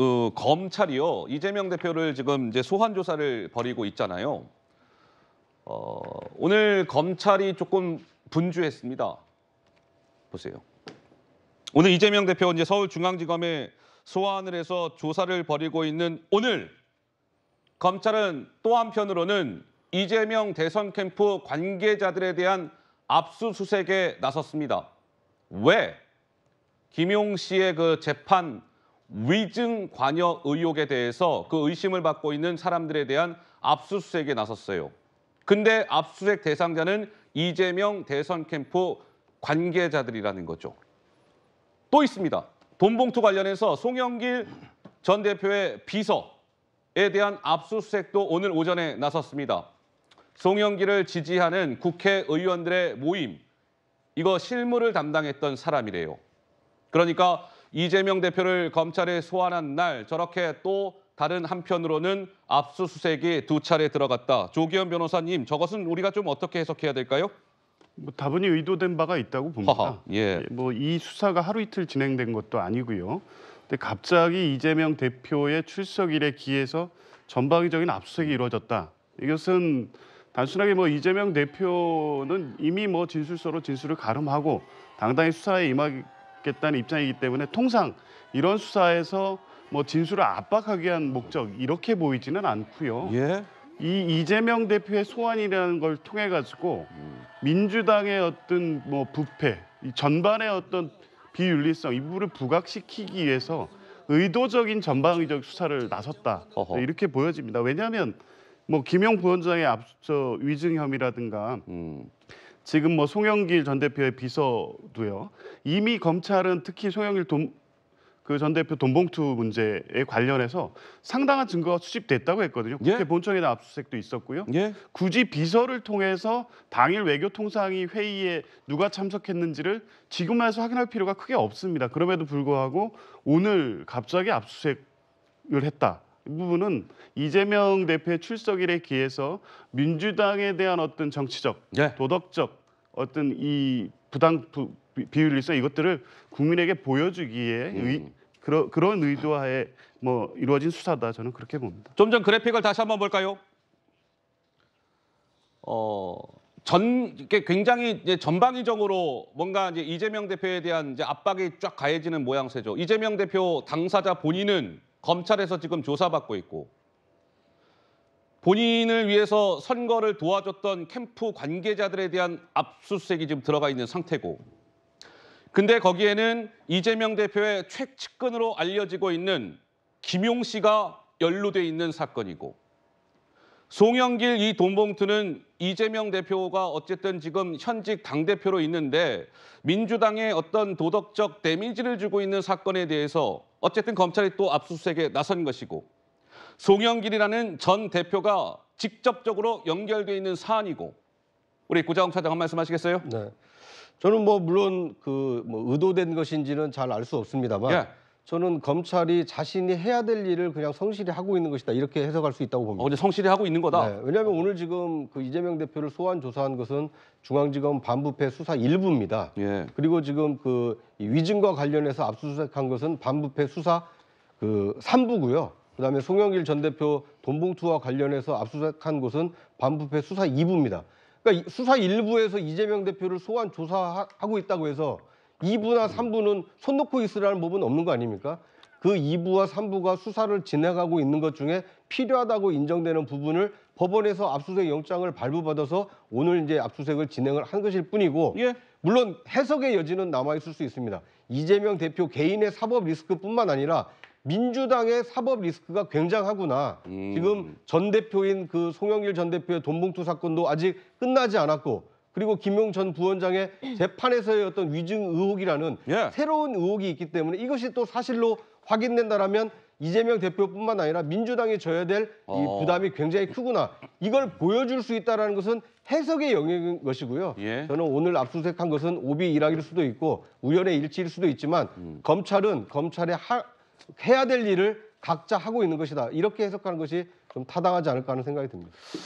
어, 검찰이요 이재명 대표를 지금 이제 소환 조사를 벌이고 있잖아요. 어, 오늘 검찰이 조금 분주했습니다. 보세요. 오늘 이재명 대표 이제 서울중앙지검에 소환을 해서 조사를 벌이고 있는 오늘 검찰은 또 한편으로는 이재명 대선 캠프 관계자들에 대한 압수수색에 나섰습니다. 왜? 김용 씨의 그 재판 위증 관여 의혹에 대해서 그 의심을 받고 있는 사람들에 대한 압수수색에 나섰어요. 근데 압수수색 대상자는 이재명 대선 캠프 관계자들이라는 거죠. 또 있습니다. 돈봉투 관련해서 송영길 전 대표의 비서에 대한 압수수색도 오늘 오전에 나섰습니다. 송영길을 지지하는 국회의원들의 모임, 이거 실무를 담당했던 사람이래요. 그러니까 이재명 대표를 검찰에 소환한 날 저렇게 또 다른 한편으로는 압수수색이 두 차례 들어갔다. 조기현 변호사님, 저것은 우리가 좀 어떻게 해석해야 될까요? 뭐 다분히 의도된 바가 있다고 봅니다. 허허, 예. 예 뭐 이 수사가 하루 이틀 진행된 것도 아니고요. 근데 갑자기 이재명 대표의 출석일에 기해서 전방위적인 압수수색이 이루어졌다. 이것은 단순하게 뭐 이재명 대표는 이미 뭐 진술서로 진술을 가름하고 당당히 수사에 임하기 겠다는 입장이기 때문에 통상 이런 수사에서 뭐 진술을 압박하기 위한 목적 이렇게 보이지는 않고요. 예? 이 이재명 대표의 소환이라는 걸 통해 가지고 민주당의 어떤 뭐 부패 이 전반의 어떤 비윤리성 이 부분을 부각시키기 위해서 의도적인 전방위적 수사를 나섰다 어허. 이렇게 보여집니다. 왜냐하면 뭐 김용 부원장의 앞서 위증 혐의라든가 음. 지금 뭐 송영길 전 대표의 비서도요. 이미 검찰은 특히 송영길 돈, 그전 대표 돈봉투 문제에 관련해서 상당한 증거가 수집됐다고 했거든요. 국회 예? 본청에다 압수수색도 있었고요. 예? 굳이 비서를 통해서 당일 외교통상위 회의에 누가 참석했는지를 지금 와서 확인할 필요가 크게 없습니다. 그럼에도 불구하고 오늘 갑자기 압수수색을 했다. 이 부분은 이재명 대표의 출석일에 기해서 민주당에 대한 어떤 정치적, 예. 도덕적 어떤 이 부당 부, 비윤리성 이것들을 국민에게 보여주기에 음. 의, 그러, 그런 의도하에 뭐 이루어진 수사다 저는 그렇게 봅니다. 좀 전 그래픽을 다시 한번 볼까요? 어, 전 이게 굉장히 이제 전방위적으로 뭔가 이제 이재명 대표에 대한 이제 압박이 쫙 가해지는 모양새죠. 이재명 대표 당사자 본인은 검찰에서 지금 조사받고 있고 본인을 위해서 선거를 도와줬던 캠프 관계자들에 대한 압수수색이 지금 들어가 있는 상태고 근데 거기에는 이재명 대표의 최측근으로 알려지고 있는 김용 씨가 연루돼 있는 사건이고 송영길 이 돈봉투는 이재명 대표가 어쨌든 지금 현직 당대표로 있는데 민주당의 어떤 도덕적 데미지를 주고 있는 사건에 대해서 어쨌든 검찰이 또 압수수색에 나선 것이고 송영길이라는 전 대표가 직접적으로 연결돼 있는 사안이고 우리 구자홍 차장 한 말씀 하시겠어요? 네. 저는 뭐 물론 그 뭐 의도된 것인지는 잘 알 수 없습니다만 예. 저는 검찰이 자신이 해야 될 일을 그냥 성실히 하고 있는 것이다 이렇게 해석할 수 있다고 봅니다. 어, 제 성실히 하고 있는 거다. 네, 왜냐하면 오늘 지금 그 이재명 대표를 소환 조사한 것은 중앙지검 반부패 수사 일부입니다. 예. 그리고 지금 그 위증과 관련해서 압수수색한 것은 반부패 수사 그삼부고요 그다음에 송영길 전 대표 돈봉투와 관련해서 압수수색한 곳은 반부패 수사 2부입니다. 그러니까 수사 1부에서 이재명 대표를 소환 조사하고 있다고 해서 2부나 3부는 손 놓고 있으라는 법은 없는 거 아닙니까? 그 2부와 3부가 수사를 진행하고 있는 것 중에 필요하다고 인정되는 부분을 법원에서 압수수색 영장을 발부받아서 오늘 이제 압수수색을 진행을 한 것일 뿐이고 예. 물론 해석의 여지는 남아 있을 수 있습니다. 이재명 대표 개인의 사법 리스크뿐만 아니라 민주당의 사법 리스크가 굉장하구나. 음. 지금 전 대표인 그 송영길 전 대표의 돈봉투 사건도 아직 끝나지 않았고 그리고 김용 전 부원장의 재판에서의 어떤 위증 의혹이라는 예. 새로운 의혹이 있기 때문에 이것이 또 사실로 확인된다라면 이재명 대표뿐만 아니라 민주당이 져야 될이 어. 부담이 굉장히 크구나. 이걸 보여줄 수 있다는 것은 해석의 영역인 것이고요. 예. 저는 오늘 압수수색한 것은 오비 일학일 수도 있고 우연의 일치일 수도 있지만 음. 검찰은 검찰의 하, 해야 될 일을 각자 하고 있는 것이다. 이렇게 해석하는 것이 좀 타당하지 않을까 하는 생각이 듭니다.